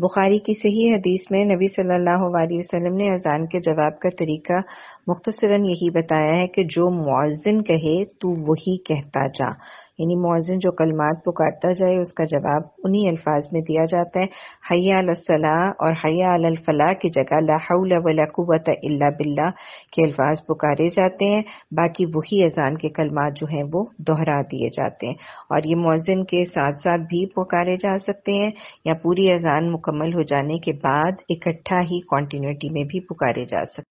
बुखारी की सही हदीस में नबी सल्लल्लाहु अलैहि वसल्लम ने अजान के जवाब का तरीका मुख्तसरा यही बताया है कि जो मुआजिन कहे तो वही कहता जा यानी मौजिन जो कलमात पुकारता जाए उसका जवाब उन्हीं अल्फाज में दिया जाता है हया अलसला और हया फलाह की जगह लाहौल वलाकुवत अल्ला बिल्ला के अल्फाज पुकारे जाते हैं बाकी वही अजान के कलमात जो हैं वो दोहरा दिए जाते हैं और ये मौजिन के साथ साथ भी पुकारे जा सकते हैं या पूरी अजान मुकम्मल हो जाने के बाद इकट्ठा ही कॉन्टीन्यूटी में भी पुकारे जा सकते